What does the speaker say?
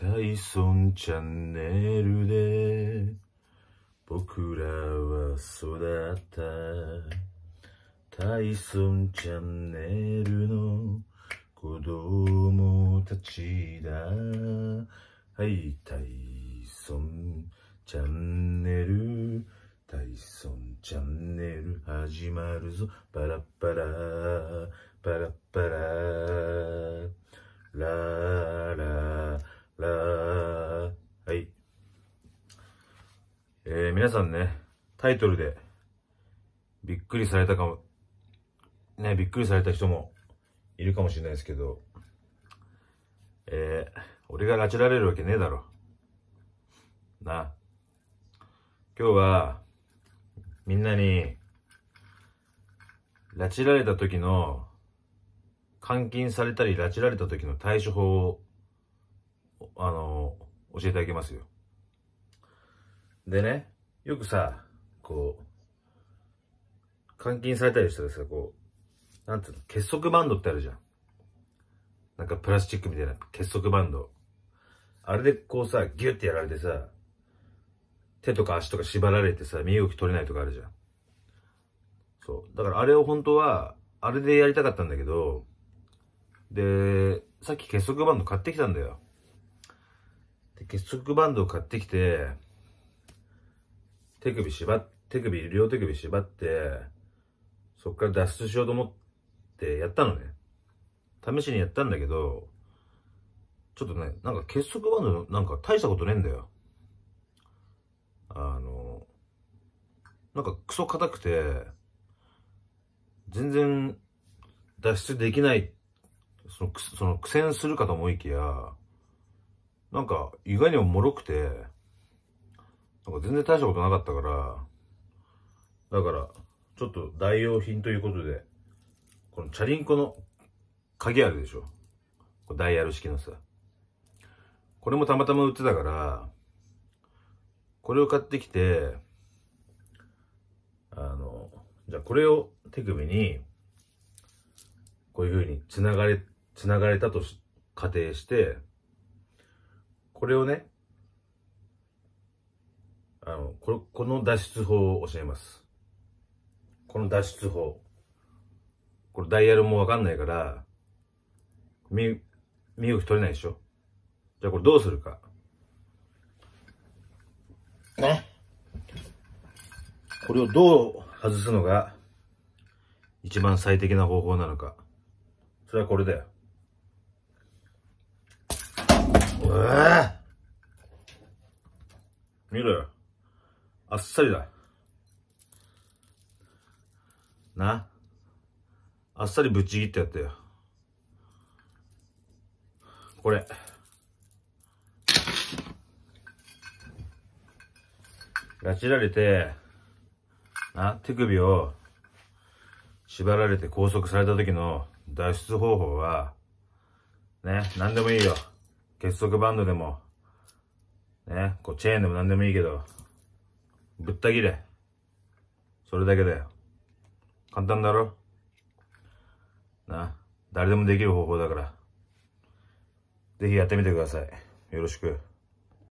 タイソンチャンネルで僕らは育ったタイソンチャンネルの子供たちだはいタイソンチャンネルタイソンチャンネル始まるぞパラッパラパラッパラえー、皆さんね、タイトルで、びっくりされたかも、ね、びっくりされた人もいるかもしれないですけど、えー、俺が拉致られるわけねえだろ。な。今日は、みんなに、拉致られた時の、監禁されたり拉致られた時の対処法を、あの、教えてあげますよ。でね、よくさ、こう、監禁されたりしたらさ、こう、なんていうの、結束バンドってあるじゃん。なんかプラスチックみたいな結束バンド。あれでこうさ、ギュってやられてさ、手とか足とか縛られてさ、身動き取れないとかあるじゃん。そう。だからあれを本当は、あれでやりたかったんだけど、で、さっき結束バンド買ってきたんだよ。で結束バンドを買ってきて、手首縛っ、手首、両手首縛って、そっから脱出しようと思ってやったのね。試しにやったんだけど、ちょっとね、なんか結束バンドなんか大したことねえんだよ。あの、なんかクソ硬くて、全然脱出できない、その、その苦戦するかと思いきや、なんか意外にも脆くて、なんか全然大したことなかったから、だから、ちょっと代用品ということで、このチャリンコの鍵あるでしょ。ダイヤル式のさ。これもたまたま売ってたから、これを買ってきて、あの、じゃあこれを手首に、こういう風に繋がれ、繋がれたと仮定して、これをね、あの、ここの脱出法を教えます。この脱出法。これダイヤルもわかんないから、身、身動き取れないでしょじゃあこれどうするか。ね。これをどう外すのが、一番最適な方法なのか。それはこれだよ。うわぁ見ろよ。あっさりだ。な。あっさりぶっちぎってやったよ。これ。拉致られて、な、手首を縛られて拘束された時の脱出方法は、ね、何でもいいよ。結束バンドでも、ね、こうチェーンでも何でもいいけど、ぶった切れ。それだけだよ。簡単だろな、誰でもできる方法だから。ぜひやってみてください。よろしく。